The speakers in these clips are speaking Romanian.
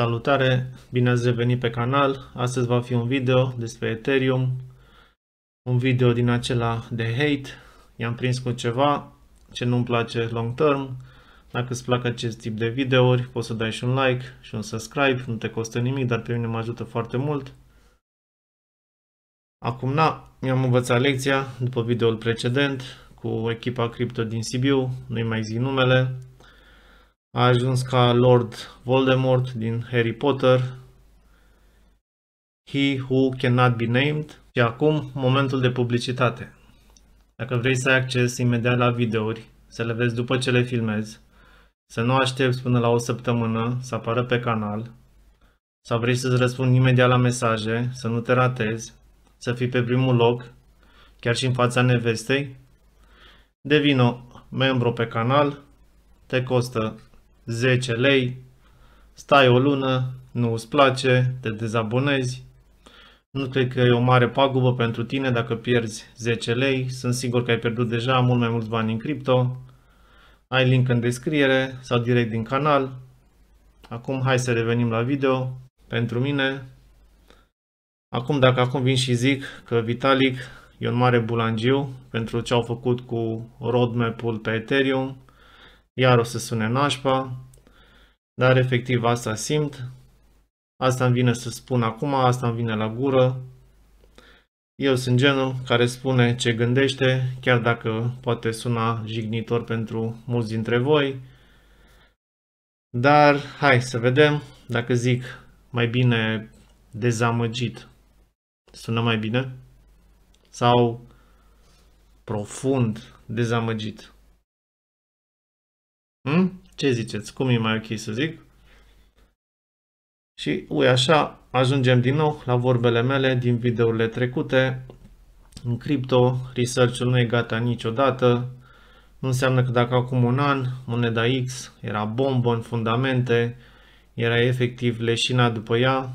Salutare, bine ați revenit pe canal. Astăzi va fi un video despre Ethereum, un video din acela de hate. I-am prins cu ceva ce nu-mi place long term. Dacă îți plac acest tip de videouri, poți să dai și un like și un subscribe, nu te costă nimic, dar pe mine mă ajută foarte mult. Acum, na, mi-am învățat lecția după videoul precedent cu echipa cripto din Sibiu, nu-i mai zic numele, a ajuns ca Lord Voldemort din Harry Potter, He Who Cannot Be Named și acum momentul de publicitate. Dacă vrei să ai acces imediat la videouri, să le vezi după ce le filmezi, să nu aștepți până la o săptămână să apară pe canal, sau vrei să-ți răspund imediat la mesaje, să nu te ratezi, să fii pe primul loc, chiar și în fața nevestei, devină membru pe canal, te costă 10 lei, stai o lună, nu îți place, te dezabonezi. Nu cred că e o mare pagubă pentru tine dacă pierzi 10 lei. Sunt sigur că ai pierdut deja mult mai mulți bani în cripto. Ai link în descriere sau direct din canal. Acum hai să revenim la video. Pentru mine, acum dacă acum vin și zic că Vitalik e un mare bulangiu pentru ce au făcut cu roadmap-ul pe Ethereum, iar o să sune nașpa, dar efectiv asta simt, asta îmi vine să spun acum, asta îmi vine la gură. Eu sunt genul care spune ce gândește, chiar dacă poate suna jignitor pentru mulți dintre voi, dar hai să vedem dacă zic mai bine dezamăgit. Sună mai bine? Sau profund dezamăgit? Hmm? Ce ziceți? Cum e mai ok să zic? Și, ui, așa ajungem din nou la vorbele mele din videourile trecute. În cripto, research-ul nu e gata niciodată. Nu înseamnă că dacă acum un an moneda X era bombă în fundamente, era efectiv leșina după ea,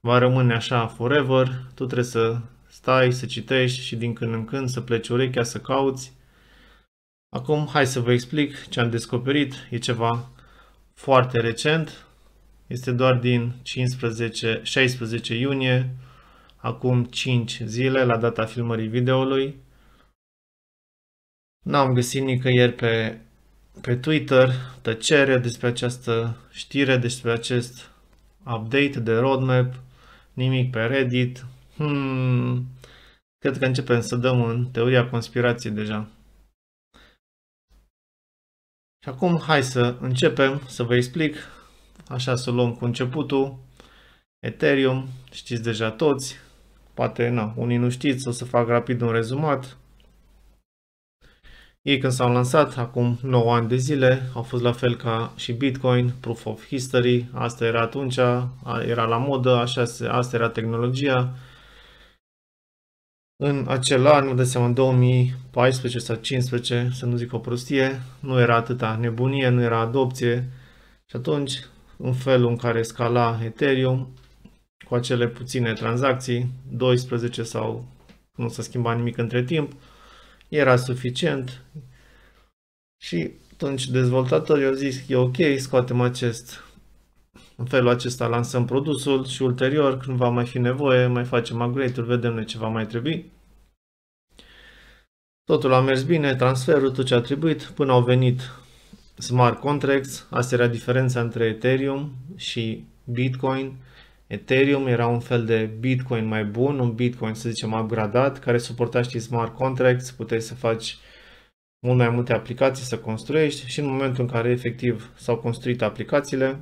va rămâne așa forever, tu trebuie să stai, să citești și din când în când să pleci urechea, să cauți Acum hai să vă explic ce am descoperit. E ceva foarte recent. Este doar din 15, 16 iunie, acum 5 zile la data filmării videoului. N-am găsit nicăieri pe, pe Twitter tăcere despre această știre, despre acest update de roadmap, nimic pe Reddit. Hmm, cred că începem să dăm în teoria conspirației deja. Și acum hai să începem să vă explic, așa să luăm cu începutul, Ethereum, știți deja toți, poate na, unii nu știți, o să fac rapid un rezumat. Ei când s-au lansat, acum 9 ani de zile, au fost la fel ca și Bitcoin, Proof of History, asta era atunci, era la modă, așa, asta era tehnologia, în acel an, vă dați seama, în 2014 sau 2015, să nu zic o prostie, nu era atâta nebunie, nu era adopție și atunci, în felul în care scala Ethereum, cu acele puține tranzacții, 12 sau nu s-a schimbat nimic între timp, era suficient și atunci dezvoltatorii au zis e ok, scoatem acest în felul acesta lansăm produsul și ulterior, când va mai fi nevoie, mai facem upgrade ul vedem noi ce va mai trebui. Totul a mers bine, transferul, tot ce a trebuit, până au venit smart contracts, asta era diferența între Ethereum și Bitcoin. Ethereum era un fel de Bitcoin mai bun, un Bitcoin să zicem upgradat, care suporta și smart contracts, puteai să faci mult mai multe aplicații să construiești și în momentul în care efectiv s-au construit aplicațiile,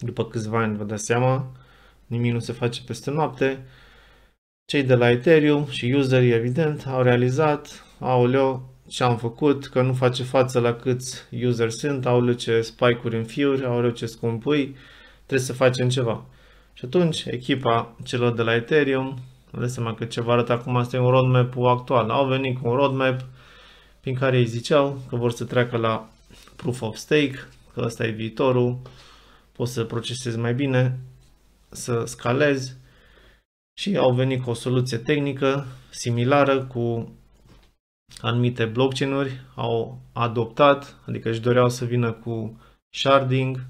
după câțiva ani vă dați seama, nimic nu se face peste noapte. Cei de la Ethereum și userii, evident, au realizat, aoleo, ce am făcut, că nu face față la câți user sunt, aoleo ce spike-uri în fiuri, aoleo ce scumpui, trebuie să facem ceva. Și atunci echipa celor de la Ethereum, dați seama că ce vă arăt acum, asta e un roadmap actual, au venit cu un roadmap prin care ei ziceau că vor să treacă la Proof of Stake, că ăsta e viitorul, poți să procesezi mai bine, să scalezi și au venit cu o soluție tehnică similară cu anumite blockchain-uri, au adoptat, adică își doreau să vină cu sharding,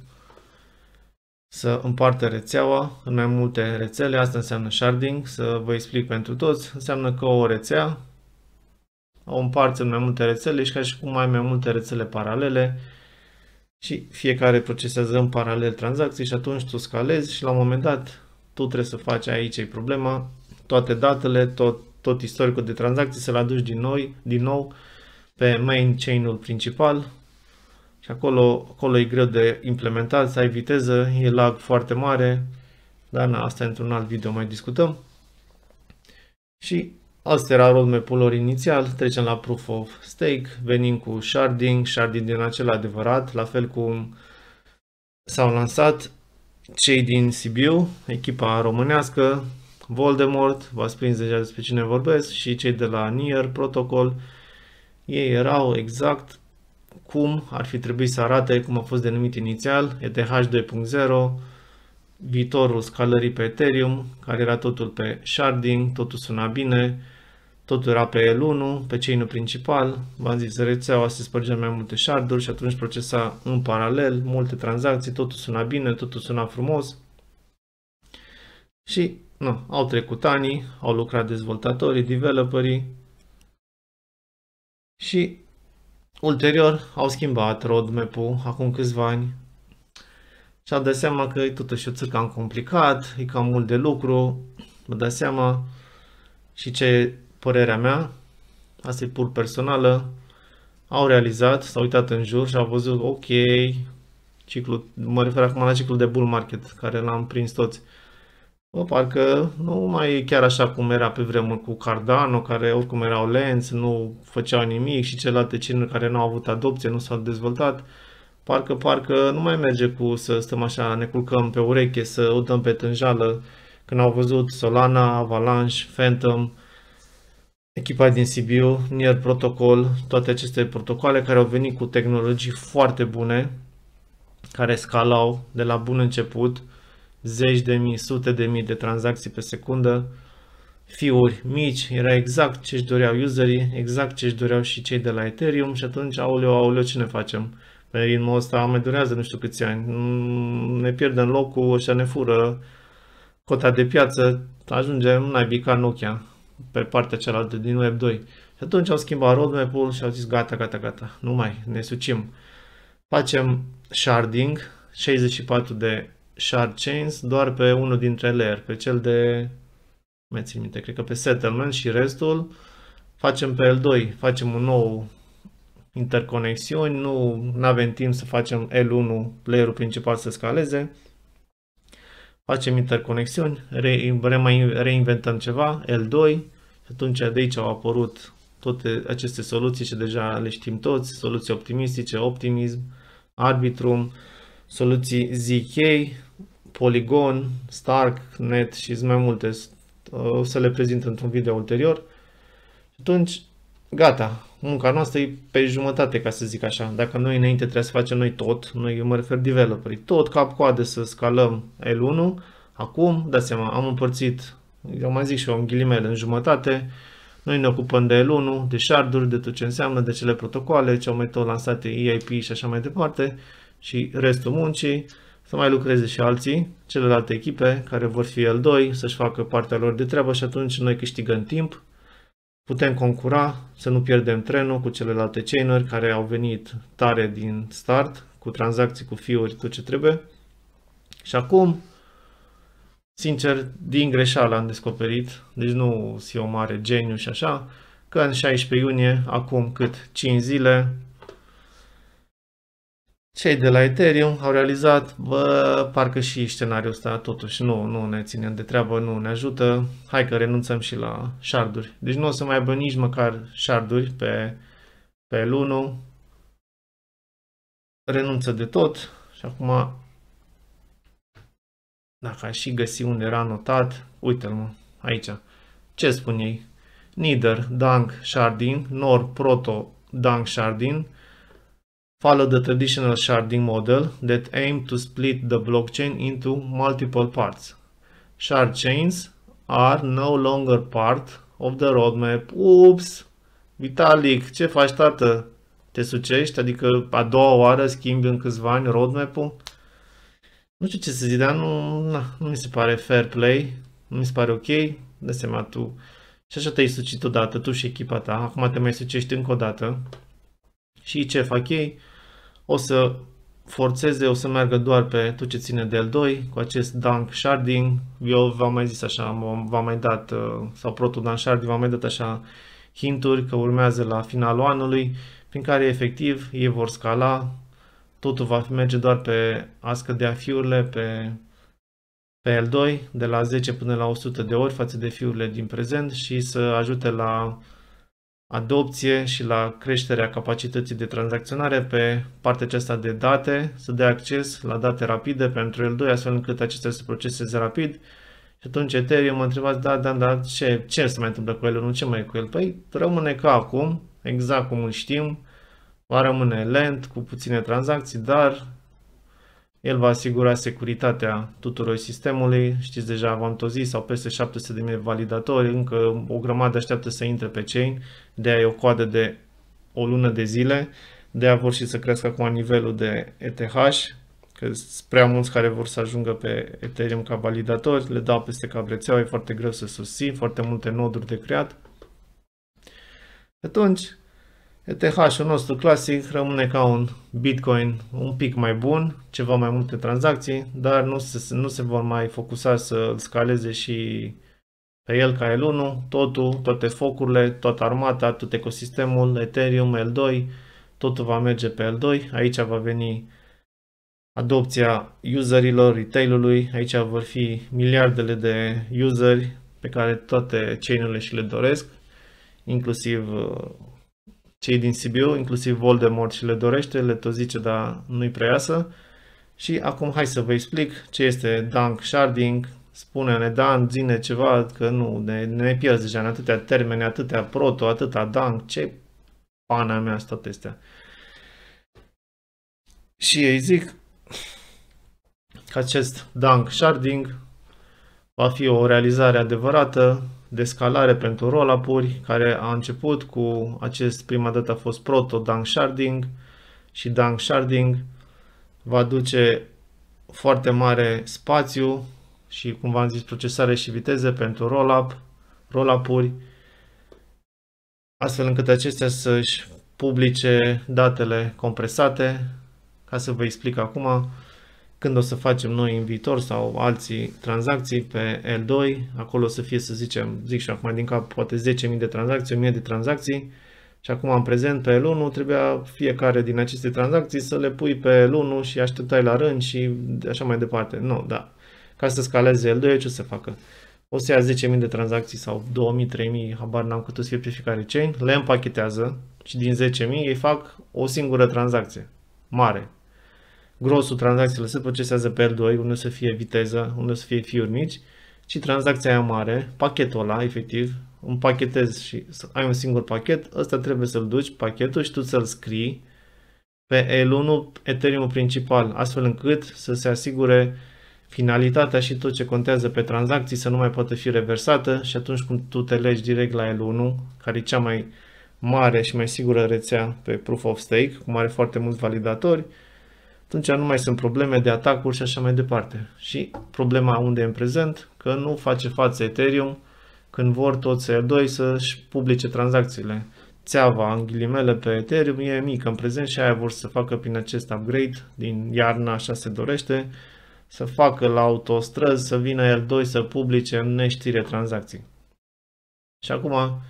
să împartă rețeaua în mai multe rețele, asta înseamnă sharding, să vă explic pentru toți, înseamnă că o rețea o împarți în mai multe rețele și ca și cum ai mai multe rețele paralele și fiecare procesează în paralel tranzacții și atunci tu scalezi și la un moment dat tu trebuie să faci aici e problema, toate datele, tot, tot istoricul de tranzacții să-l aduci din, noi, din nou pe main chain-ul principal și acolo, acolo e greu de implementat, să ai viteză, e lag foarte mare, dar na, asta într-un alt video mai discutăm. Și Asta era roadmap-ul lor inițial, trecem la Proof of Stake, venim cu sharding, sharding din acel adevărat, la fel cum s-au lansat cei din Sibiu, echipa românească, Voldemort, v-ați prins deja despre cine vorbesc, și cei de la Nier Protocol, ei erau exact cum ar fi trebuit să arate, cum a fost denumit inițial, ETH 2.0, viitorul scalării pe Ethereum, care era totul pe sharding, totul suna bine, totul era pe L1, pe chain principal, v-am zis, rețeaua se spărgea mai multe sharduri și atunci procesa în paralel multe tranzacții, totul suna bine, totul suna frumos. Și nu, au trecut ani, au lucrat dezvoltatorii, developerii și ulterior au schimbat roadmap-ul acum câțiva ani și-a dat seama că e totuși o țăcă complicat, e cam mult de lucru, mă dat seama și ce părerea mea, asta e pur personală, au realizat, s-au uitat în jur și au văzut, ok, ciclu, mă refer acum la ciclul de bull market, care l-am prins toți. Bă, parcă nu mai e chiar așa cum era pe vremuri cu Cardano, care oricum erau lenți, nu făceau nimic și celelalte cinuri care nu au avut adopție, nu s-au dezvoltat. Parcă, parcă nu mai merge cu să stăm așa, ne culcăm pe ureche, să o dăm pe tânjală. Când au văzut Solana, Avalanche, Phantom, echipa din Sibiu, Nier Protocol, toate aceste protocoale care au venit cu tehnologii foarte bune, care scalau de la bun început, zeci de mii, sute de mii de tranzacții pe secundă, fiuri mici, era exact ce își doreau userii, exact ce își doreau și cei de la Ethereum și atunci, aoleo, aoleo, ce ne facem? ritmul ăsta mai durează nu știu câți ani. Mm, ne pierdem locul, ăștia ne fură cota de piață, ajungem în naibii ca Nokia pe partea cealaltă din Web 2. Și atunci au schimbat roadmap-ul și au zis gata, gata, gata, nu mai, ne sucim. Facem sharding, 64 de shard chains, doar pe unul dintre layer, pe cel de, mai țin minte, cred că pe settlement și restul, facem pe L2, facem un nou interconexiuni, nu avem timp să facem L1, playerul principal să scaleze. Facem interconexiuni, reinventăm ceva, L2 și atunci de aici au apărut toate aceste soluții și deja le știm toți, soluții optimistice, optimism, arbitrum, soluții ZK, Polygon, Stark, Net și mai multe, o să le prezint într-un video ulterior. Atunci gata, munca noastră e pe jumătate, ca să zic așa. Dacă noi înainte trebuie să facem noi tot, noi mă refer developerii, tot cap-coadă să scalăm L1, acum, dați seama, am împărțit, eu mai zic și eu, în ghilimele, în jumătate, noi ne ocupăm de L1, de sharduri, de tot ce înseamnă, de cele protocoale, ce au mai tot lansate EIP și așa mai departe, și restul muncii, să mai lucreze și alții, celelalte echipe care vor fi L2, să-și facă partea lor de treabă și atunci noi câștigăm timp, putem concura, să nu pierdem trenul cu celelalte chainuri care au venit tare din start, cu tranzacții, cu fiuri, tot ce trebuie. Și acum, sincer, din greșeală am descoperit, deci nu si o mare geniu și așa, că în 16 iunie, acum cât 5 zile, cei de la Ethereum au realizat, bă, parcă și scenariul ăsta totuși nu, nu ne ține de treabă, nu ne ajută, hai că renunțăm și la sharduri. Deci nu o să mai aibă nici măcar sharduri pe, pe Luno. renunță de tot și acum dacă aș și găsi unde era notat, uite-l mă, aici, ce spun ei? Neither Dank Sharding nor Proto Dank Sharding follow the traditional sharding model that aim to split the blockchain into multiple parts. Shard chains are no longer part of the roadmap. Oops! Vitalik, ce faci, tată? Te sucești? Adică a doua oară schimbi în câțiva ani roadmap-ul? Nu știu ce să zic, dar nu, na, nu mi se pare fair play, nu mi se pare ok. De seama, tu și așa te-ai sucit odată, tu și echipa ta, acum te mai sucești încă o dată. Și ce fac ei? o să forțeze, o să meargă doar pe tot ce ține de L2 cu acest dunk sharding. Eu v-am mai zis așa, v-am mai dat, uh, sau protul dunk sharding, v-am mai dat așa hinturi că urmează la finalul anului, prin care efectiv ei vor scala, totul va merge doar pe a scădea fiurile, pe, pe L2, de la 10 până la 100 de ori față de fiurile din prezent și să ajute la adopție și la creșterea capacității de tranzacționare pe partea aceasta de date, să dea acces la date rapide pentru L2, astfel încât acestea să proceseze rapid. Și atunci Ethereum mă întrebați, da, da, da, ce, ce se mai întâmplă cu el, nu ce mai e cu el? Păi rămâne ca acum, exact cum îl știm, va rămâne lent, cu puține tranzacții, dar el va asigura securitatea tuturor sistemului, știți deja v-am tot zis, au peste 700.000 validatori, încă o grămadă așteaptă să intre pe chain, de aia e o coadă de o lună de zile, de aia vor și să crească acum nivelul de ETH, că sunt prea mulți care vor să ajungă pe Ethereum ca validatori, le dau peste cap rețeaua, e foarte greu să susțin, foarte multe noduri de creat. Atunci, ETH-ul nostru clasic rămâne ca un Bitcoin un pic mai bun, ceva mai multe tranzacții, dar nu se, nu se vor mai focusa să îl scaleze și pe el ca L1, totul, toate focurile, toată armata, tot ecosistemul, Ethereum, L2, totul va merge pe L2, aici va veni adopția userilor, retailului, aici vor fi miliardele de useri pe care toate chain și le doresc, inclusiv uh, cei din Sibiu, inclusiv Voldemort și le dorește, le tot zice, dar nu-i prea iasă. Și acum hai să vă explic ce este dunk Sharding, spune-ne Dan, zine ceva, că nu, ne, ne pierzi deja în atâtea termeni, atâtea proto, atâta Dunk, ce pana mea asta este. Și ei zic că acest dunk Sharding va fi o realizare adevărată de scalare pentru roll-up-uri, care a început cu acest, prima dată a fost proto dunk sharding și dunk sharding va duce foarte mare spațiu și, cum v-am zis, procesare și viteze pentru roll-up, roll-up-uri, astfel încât acestea să-și publice datele compresate, ca să vă explic acum, când o să facem noi în viitor sau alții tranzacții pe L2, acolo o să fie, să zicem, zic și acum din cap, poate 10.000 de tranzacții, 1.000 de tranzacții și acum în prezent pe L1 trebuia fiecare din aceste tranzacții să le pui pe L1 și așteptai la rând și așa mai departe. Nu, da. Ca să scaleze L2, ce o să facă? O să ia 10.000 de tranzacții sau 2.000, 3.000, habar n-am cât o să fie pe fiecare chain, le împachetează și din 10.000 ei fac o singură tranzacție mare, grosul tranzacțiilor se procesează pe L2, unde să fie viteză, unde să fie fiuri mici, ci tranzacția aia mare, pachetul ăla, efectiv, pachetez și ai un singur pachet, ăsta trebuie să-l duci, pachetul, și tu să-l scrii pe L1, Ethereum principal, astfel încât să se asigure finalitatea și tot ce contează pe tranzacții să nu mai poată fi reversată și atunci când tu te legi direct la L1, care e cea mai mare și mai sigură rețea pe Proof of Stake, cum are foarte mulți validatori, atunci nu mai sunt probleme de atacuri și așa mai departe. Și problema unde e în prezent, că nu face față Ethereum când vor toți CR2 să-și publice tranzacțiile. Țeava, în ghilimele, pe Ethereum e mică în prezent și aia vor să facă prin acest upgrade din iarna, așa se dorește, să facă la autostrăzi, să vină el 2 să publice în neștire tranzacții. Și acum,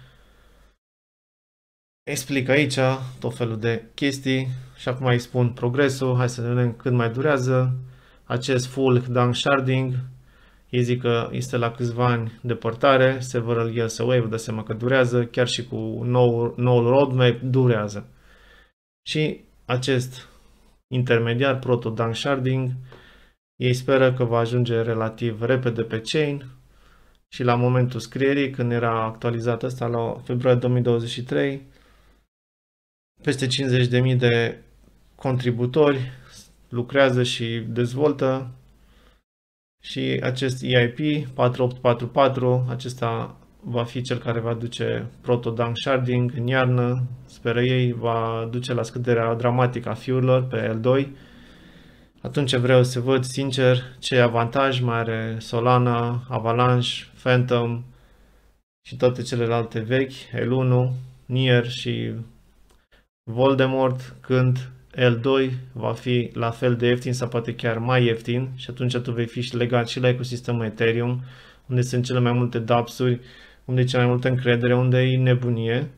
explic aici tot felul de chestii și acum îi spun progresul, hai să vedem cât mai durează. Acest full dunk sharding, ei zic că este la câțiva ani depărtare, several years away, vă dați seama că durează, chiar și cu noul, noul roadmap durează. Și acest intermediar, proto dunk sharding, ei speră că va ajunge relativ repede pe chain și la momentul scrierii, când era actualizat asta la februarie 2023, peste 50.000 de contributori, lucrează și dezvoltă și acest EIP 4844, acesta va fi cel care va duce proto sharding în iarnă, speră ei, va duce la scăderea dramatică a fiurilor pe L2. Atunci vreau să văd sincer ce avantaj mai are Solana, Avalanche, Phantom și toate celelalte vechi, L1, Nier și Voldemort când L2 va fi la fel de ieftin sau poate chiar mai ieftin și atunci tu vei fi și legat și la ecosistemul Ethereum, unde sunt cele mai multe dapsuri, unde e cea mai multă încredere, unde e nebunie.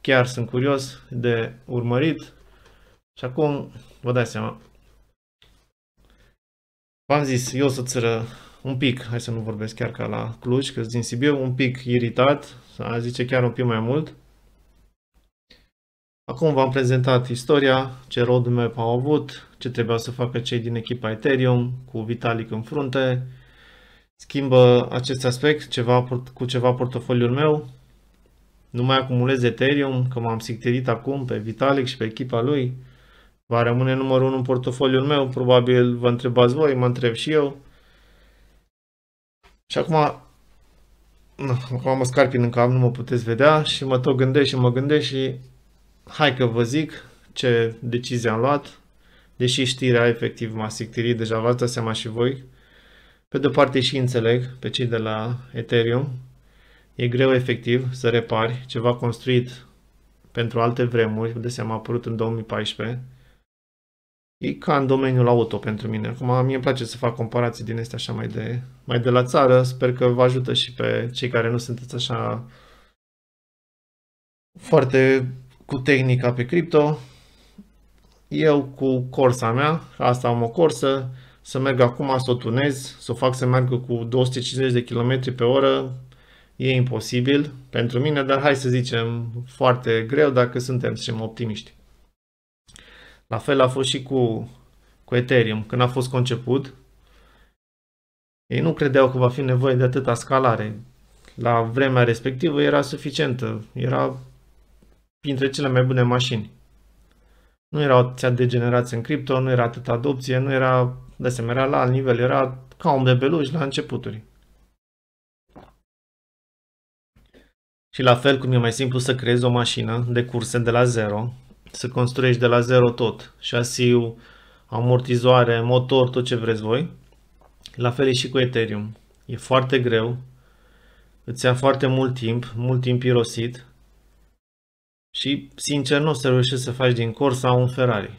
Chiar sunt curios de urmărit și acum vă dați seama. V-am zis, eu să țără un pic, hai să nu vorbesc chiar ca la Cluj, că din Sibiu, un pic iritat, să zice chiar un pic mai mult, Acum v-am prezentat istoria, ce roadmap au avut, ce trebuia să facă cei din echipa Ethereum cu Vitalik în frunte, schimbă acest aspect ceva, cu ceva portofoliul meu, nu mai acumulez Ethereum, că m-am sictirit acum pe Vitalik și pe echipa lui, va rămâne numărul 1 în portofoliul meu, probabil vă întrebați voi, mă întreb și eu. Și acum, acum mă scarpin în cap, nu mă puteți vedea și mă tot gândesc și mă gândesc și hai că vă zic ce decizie am luat, deși știrea efectiv m-a sictirit, deja v-ați dat seama și voi. Pe de-o parte și înțeleg pe cei de la Ethereum, e greu efectiv să repari ceva construit pentru alte vremuri, de seama a apărut în 2014, E ca în domeniul auto pentru mine. Acum, mie îmi place să fac comparații din este așa mai de, mai de la țară. Sper că vă ajută și pe cei care nu sunteți așa foarte cu tehnica pe cripto, eu cu corsa mea, asta am o corsă, să merg acum să o tunez, să o fac să meargă cu 250 de km pe oră, e imposibil pentru mine, dar hai să zicem foarte greu dacă suntem, să zicem, optimiști. La fel a fost și cu, cu Ethereum, când a fost conceput. Ei nu credeau că va fi nevoie de atâta scalare. La vremea respectivă era suficientă, era printre cele mai bune mașini. Nu era atâția generație în cripto, nu era atâta adopție, nu era, de asemenea, la alt nivel, era ca un bebeluș la începuturi. Și la fel cum e mai simplu să creezi o mașină de curse de la zero, să construiești de la zero tot, șasiu, amortizoare, motor, tot ce vreți voi, la fel e și cu Ethereum. E foarte greu, îți ia foarte mult timp, mult timp irosit, și, sincer, nu o să reușești să faci din Corsa un Ferrari.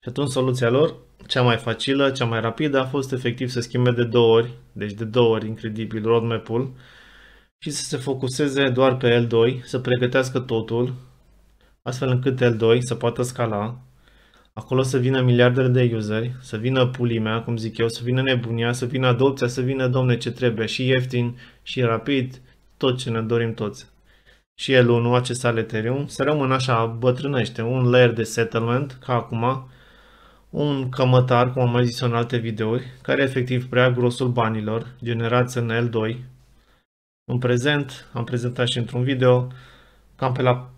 Și atunci soluția lor, cea mai facilă, cea mai rapidă, a fost efectiv să schimbe de două ori, deci de două ori incredibil roadmap-ul și să se focuseze doar pe L2, să pregătească totul, astfel încât L2 să poată scala, acolo să vină miliardele de useri, să vină pulimea, cum zic eu, să vină nebunia, să vină adopția, să vină, domne, ce trebuie, și ieftin, și rapid, tot ce ne dorim toți și el 1, acesta al Ethereum, să rămână așa, bătrânește, un layer de settlement, ca acum, un cămătar, cum am mai zis în alte videouri, care efectiv prea grosul banilor generați în L2. În prezent, am prezentat și într-un video, cam pe la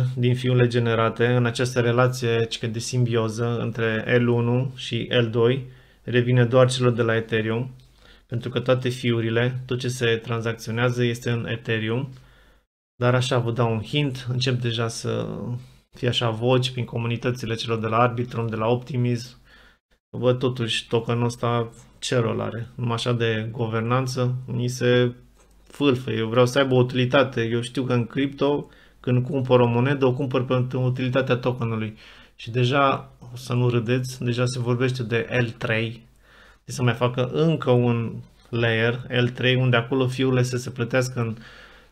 74% din fiurile generate în această relație de simbioză între L1 și L2 revine doar celor de la Ethereum, pentru că toate fiurile, tot ce se tranzacționează este în Ethereum, dar așa vă dau un hint, încep deja să fie așa voci prin comunitățile celor de la Arbitrum, de la Optimism. vă totuși, tokenul ăsta ce rol are? Numai așa de guvernanță, ni se fâlfă. Eu vreau să aibă utilitate. Eu știu că în cripto, când cumpăr o monedă, o cumpăr pentru utilitatea tokenului. Și deja, să nu râdeți, deja se vorbește de L3. să mai facă încă un layer, L3, unde acolo fiurile să se plătească în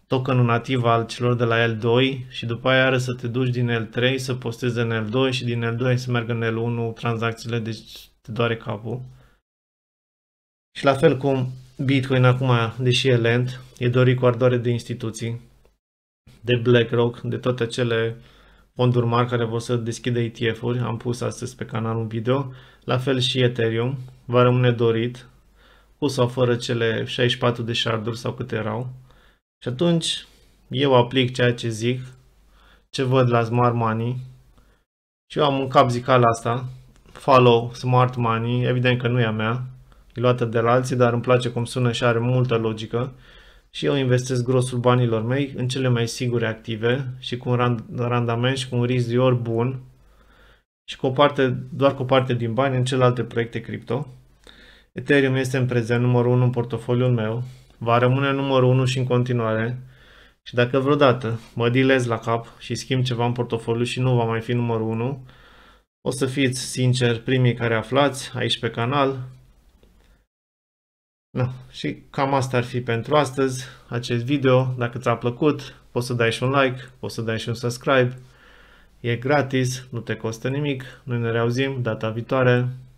tokenul nativ al celor de la L2 și după aia are să te duci din L3 să postezi în L2 și din L2 să meargă în L1 tranzacțiile, deci te doare capul. Și la fel cum Bitcoin acum, deși e lent, e dorit cu ardoare de instituții, de BlackRock, de toate cele fonduri mari care vor să deschidă ETF-uri, am pus astăzi pe canal un video, la fel și Ethereum, va rămâne dorit, cu sau fără cele 64 de sharduri sau câte erau, și atunci eu aplic ceea ce zic, ce văd la Smart Money și eu am un cap zical asta, follow Smart Money, evident că nu e a mea, e luată de la alții, dar îmi place cum sună și are multă logică și eu investesc grosul banilor mei în cele mai sigure active și cu un randament și cu un risc de bun și cu o parte, doar cu o parte din bani în celelalte proiecte cripto. Ethereum este în prezent numărul 1 în portofoliul meu, va rămâne numărul 1 și în continuare. Și dacă vreodată mă dilez la cap și schimb ceva în portofoliu și nu va mai fi numărul 1, o să fiți sincer primii care aflați aici pe canal. Na, și cam asta ar fi pentru astăzi acest video. Dacă ți-a plăcut, poți să dai și un like, poți să dai și un subscribe. E gratis, nu te costă nimic. Noi ne reauzim data viitoare.